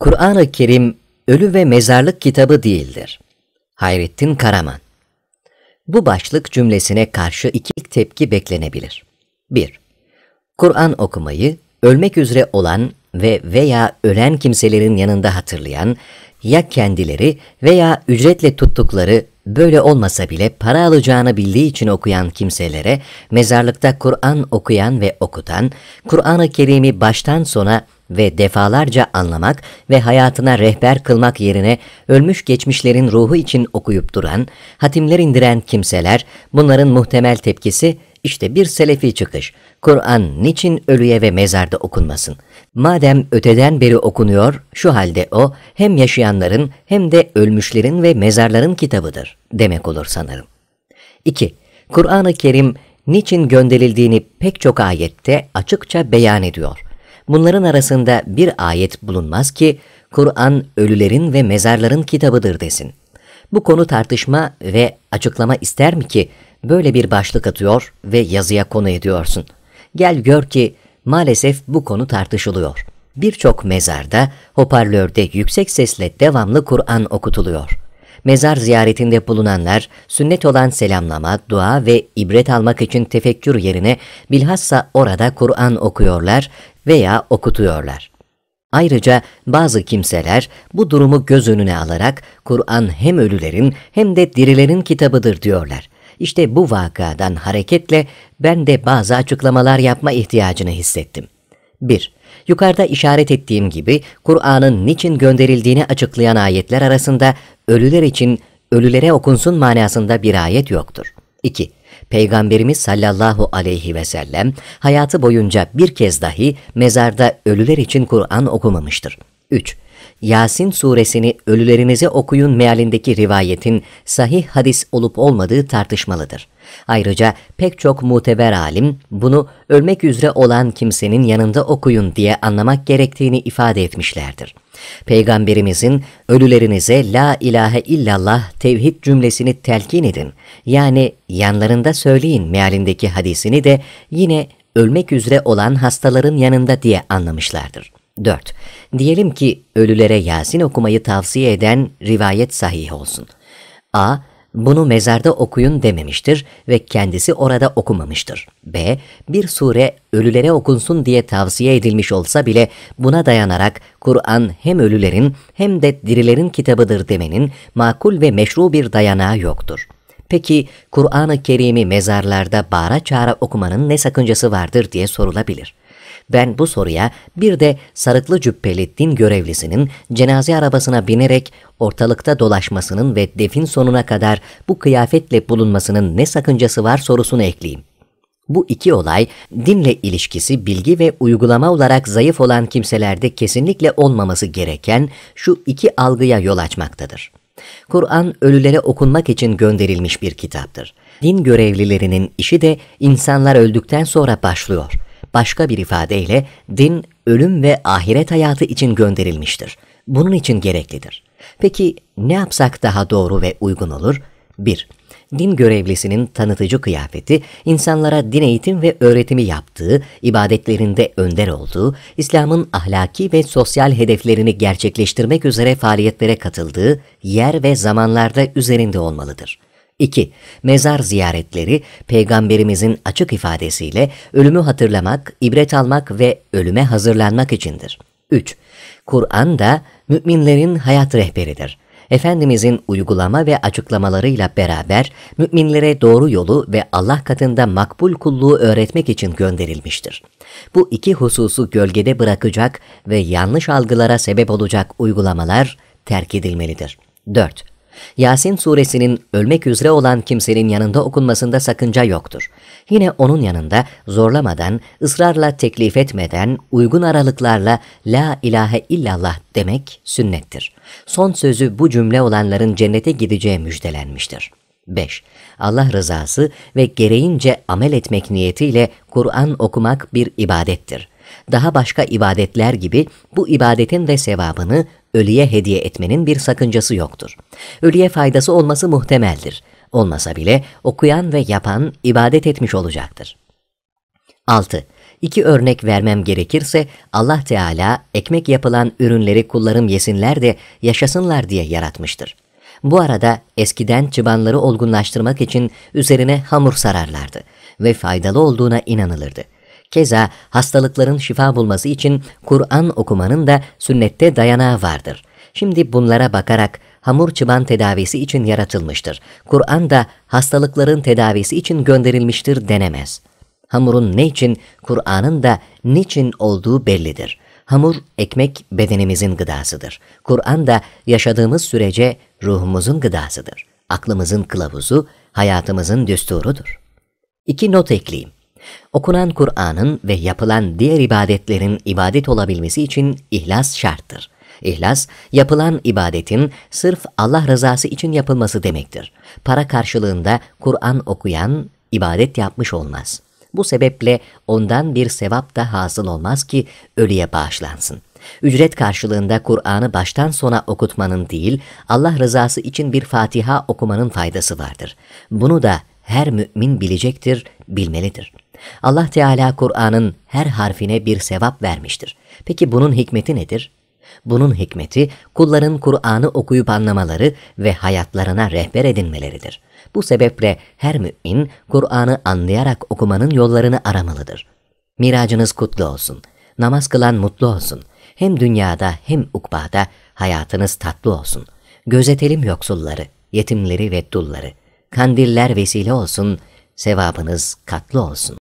Kur'an-ı Kerim ölü ve mezarlık kitabı değildir. Hayrettin Karaman Bu başlık cümlesine karşı iki tepki beklenebilir. 1. Kur'an okumayı ölmek üzere olan ve veya ölen kimselerin yanında hatırlayan ya kendileri veya ücretle tuttukları böyle olmasa bile para alacağını bildiği için okuyan kimselere mezarlıkta Kur'an okuyan ve okutan, Kur'an-ı Kerim'i baştan sona ve defalarca anlamak ve hayatına rehber kılmak yerine ölmüş geçmişlerin ruhu için okuyup duran, hatimler indiren kimseler, bunların muhtemel tepkisi işte bir selefi çıkış. Kur'an niçin ölüye ve mezarda okunmasın? Madem öteden beri okunuyor, şu halde o hem yaşayanların hem de ölmüşlerin ve mezarların kitabıdır demek olur sanırım. 2. Kur'an-ı Kerim niçin gönderildiğini pek çok ayette açıkça beyan ediyor. Bunların arasında bir ayet bulunmaz ki Kur'an ölülerin ve mezarların kitabıdır desin. Bu konu tartışma ve açıklama ister mi ki böyle bir başlık atıyor ve yazıya konu ediyorsun? Gel gör ki maalesef bu konu tartışılıyor. Birçok mezarda hoparlörde yüksek sesle devamlı Kur'an okutuluyor. Mezar ziyaretinde bulunanlar sünnet olan selamlama, dua ve ibret almak için tefekkür yerine bilhassa orada Kur'an okuyorlar veya okutuyorlar. Ayrıca bazı kimseler bu durumu göz önüne alarak Kur'an hem ölülerin hem de dirilerin kitabıdır diyorlar işte bu vakadan hareketle ben de bazı açıklamalar yapma ihtiyacını hissettim. 1. Yukarıda işaret ettiğim gibi Kur'an'ın niçin gönderildiğini açıklayan ayetler arasında ölüler için ölülere okunsun manasında bir ayet yoktur. 2. Peygamberimiz sallallahu aleyhi ve sellem hayatı boyunca bir kez dahi mezarda ölüler için Kur'an okumamıştır. 3. Yasin suresini ölülerinize okuyun mealindeki rivayetin sahih hadis olup olmadığı tartışmalıdır. Ayrıca pek çok muteber alim bunu ölmek üzere olan kimsenin yanında okuyun diye anlamak gerektiğini ifade etmişlerdir. Peygamberimizin ölülerinize la ilahe illallah tevhid cümlesini telkin edin yani yanlarında söyleyin mealindeki hadisini de yine ölmek üzere olan hastaların yanında diye anlamışlardır. 4. Diyelim ki ölülere Yasin okumayı tavsiye eden rivayet sahih olsun. A. Bunu mezarda okuyun dememiştir ve kendisi orada okumamıştır. B. Bir sure ölülere okunsun diye tavsiye edilmiş olsa bile buna dayanarak Kur'an hem ölülerin hem de dirilerin kitabıdır demenin makul ve meşru bir dayanağı yoktur. Peki Kur'an-ı Kerim'i mezarlarda bağıra çağıra okumanın ne sakıncası vardır diye sorulabilir. Ben bu soruya bir de sarıklı cübbeli din görevlisinin cenaze arabasına binerek ortalıkta dolaşmasının ve defin sonuna kadar bu kıyafetle bulunmasının ne sakıncası var sorusunu ekleyeyim. Bu iki olay dinle ilişkisi bilgi ve uygulama olarak zayıf olan kimselerde kesinlikle olmaması gereken şu iki algıya yol açmaktadır. Kur'an ölülere okunmak için gönderilmiş bir kitaptır. Din görevlilerinin işi de insanlar öldükten sonra başlıyor. Başka bir ifadeyle din ölüm ve ahiret hayatı için gönderilmiştir. Bunun için gereklidir. Peki ne yapsak daha doğru ve uygun olur? 1. Din görevlisinin tanıtıcı kıyafeti, insanlara din eğitim ve öğretimi yaptığı, ibadetlerinde önder olduğu, İslam'ın ahlaki ve sosyal hedeflerini gerçekleştirmek üzere faaliyetlere katıldığı yer ve zamanlarda üzerinde olmalıdır. 2. Mezar ziyaretleri, Peygamberimizin açık ifadesiyle ölümü hatırlamak, ibret almak ve ölüme hazırlanmak içindir. 3. Kur'an da müminlerin hayat rehberidir. Efendimizin uygulama ve açıklamalarıyla beraber müminlere doğru yolu ve Allah katında makbul kulluğu öğretmek için gönderilmiştir. Bu iki hususu gölgede bırakacak ve yanlış algılara sebep olacak uygulamalar terk edilmelidir. 4. Yasin suresinin ölmek üzere olan kimsenin yanında okunmasında sakınca yoktur. Yine onun yanında zorlamadan, ısrarla teklif etmeden, uygun aralıklarla La ilahe illallah demek sünnettir. Son sözü bu cümle olanların cennete gideceği müjdelenmiştir. 5. Allah rızası ve gereğince amel etmek niyetiyle Kur'an okumak bir ibadettir. Daha başka ibadetler gibi bu ibadetin de sevabını ölüye hediye etmenin bir sakıncası yoktur. Ölüye faydası olması muhtemeldir. Olmasa bile okuyan ve yapan ibadet etmiş olacaktır. 6. İki örnek vermem gerekirse Allah Teala ekmek yapılan ürünleri kullarım yesinler de yaşasınlar diye yaratmıştır. Bu arada eskiden çıbanları olgunlaştırmak için üzerine hamur sararlardı ve faydalı olduğuna inanılırdı. Keza hastalıkların şifa bulması için Kur'an okumanın da sünnette dayanağı vardır. Şimdi bunlara bakarak hamur çıban tedavisi için yaratılmıştır. Kur'an da hastalıkların tedavisi için gönderilmiştir denemez. Hamurun ne için, Kur'an'ın da niçin olduğu bellidir. Hamur, ekmek bedenimizin gıdasıdır. Kur'an da yaşadığımız sürece ruhumuzun gıdasıdır. Aklımızın kılavuzu, hayatımızın düsturudur. İki not ekleyeyim. Okunan Kur'an'ın ve yapılan diğer ibadetlerin ibadet olabilmesi için ihlas şarttır. İhlas, yapılan ibadetin sırf Allah rızası için yapılması demektir. Para karşılığında Kur'an okuyan ibadet yapmış olmaz. Bu sebeple ondan bir sevap da hasıl olmaz ki ölüye bağışlansın. Ücret karşılığında Kur'an'ı baştan sona okutmanın değil, Allah rızası için bir Fatiha okumanın faydası vardır. Bunu da her mümin bilecektir, bilmelidir. Allah Teala Kur'an'ın her harfine bir sevap vermiştir. Peki bunun hikmeti nedir? Bunun hikmeti kulların Kur'an'ı okuyup anlamaları ve hayatlarına rehber edinmeleridir. Bu sebeple her mümin Kur'an'ı anlayarak okumanın yollarını aramalıdır. Miracınız kutlu olsun. Namaz kılan mutlu olsun. Hem dünyada hem ukbada hayatınız tatlı olsun. Gözetelim yoksulları, yetimleri ve dulları.'' kandiller vesile olsun, sevabınız katlı olsun.